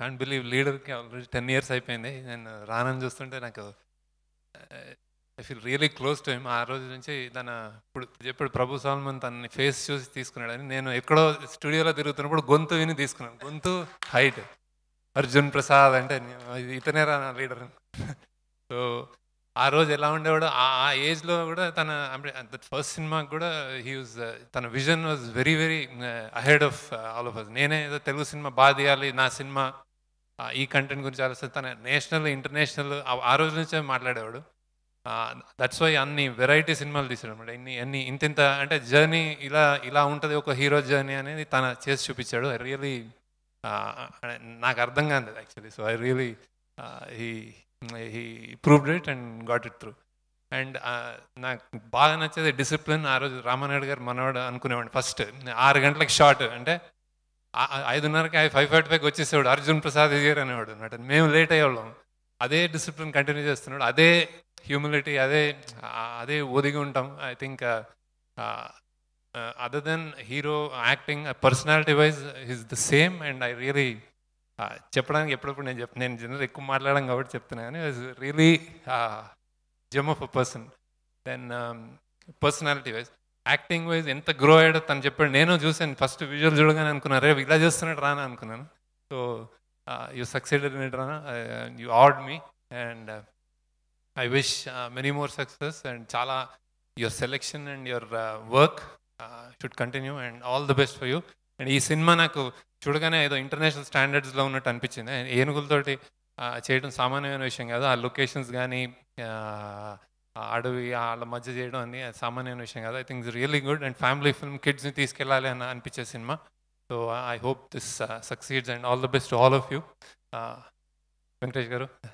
can't believe లీడర్కి already ten years అయిపోయింది నేను రానని చూస్తుంటే నాకు I feel really close to him ఆ రోజు నుంచి తన ఇప్పుడు చెప్పాడు ప్రభు సాల్మన్ తనని ఫేస్ చూసి తీసుకున్నాడని నేను ఎక్కడో స్టూడియోలో తిరుగుతున్నప్పుడు గొంతు విని తీసుకున్నాను గొంతు హైట్ అర్జున్ ప్రసాద్ అంటే ఇతనే రా లీడర్ సో ఆ రోజు ఎలా ఉండేవాడు ఆ ఏజ్లో కూడా తన దట్ ఫస్ట్ సినిమాకి కూడా హీ వాజ్ uh, తన vision was very very ahead of all of us నేనే ఏదో తెలుగు సినిమా బాగా తీయాలి నా సినిమా ఈ కంటెంట్ గురించి ఆలోచిస్తే తన నేషనల్ ఇంటర్నేషనల్ ఆ రోజు నుంచే మాట్లాడేవాడు దట్స్ వై అన్ని వెరైటీ సినిమాలు తీసాడు అనమాట ఇన్ని అన్ని ఇంతింత అంటే జర్నీ ఇలా ఇలా ఉంటుంది ఒక హీరో జర్నీ అనేది తన చేసి చూపించాడు రియలీ నాకు అర్థం కాదు actually so I really he he proved it and got it through and నాకు బాగా నచ్చేది డిసిప్లిన్ ఆ రోజు రామానాయుడు గారు మనవాడు అనుకునేవాడు ఫస్ట్ ఆరు గంటలకు షార్ట్ అంటే ఐదున్నరకి ఫైవ్ ఫార్టీ ఫైవ్కి వచ్చేసేవాడు అర్జున్ ప్రసాద్ గారు అనేవాడు అనమాట మేము లేట్ అయ్యేవాళ్ళం అదే డిసిప్లిన్ కంటిన్యూ చేస్తున్నాడు అదే హ్యూమిలిటీ అదే అదే ఒదిగి ఉంటాం I think other than hero acting personality wise is the same and I really చెప్పడానికి ఎప్పుడప్పుడు నేను చెప్తాను నేను జనరల్ ఎక్కువ మాట్లాడడం కాబట్టి చెప్తున్నాను కానీ was really gem of a person then personality wise acting wise ఎంత గ్రో అయ్యాడో తను చెప్పాడు నేను చూశాను ఫస్ట్ విజువల్ చూడగానే అనుకున్నాను రేపు ఇలా చేస్తున్నాడు రానా అనుకున్నాను so you succeeded in it Rana you awed me and I wish many more success and చాలా your selection and your work should continue and all the best for you and ఈ cinema నాకు చూడగానే ఏదో ఇంటర్నేషనల్ స్టాండర్డ్స్లో ఉన్నట్టు అనిపించింది ఏనుగులతోటి చేయడం సామాన్యమైన విషయం కాదు ఆ లొకేషన్స్ కానీ అడవి వాళ్ళ మధ్య చేయడం అన్ని సామాన్యమైన విషయం కాదు I think is really good and family film కిడ్స్ని తీసుకెళ్ళాలి అని అనిపించే cinema so I hope this succeeds and all the best all of you Venkatesh గారు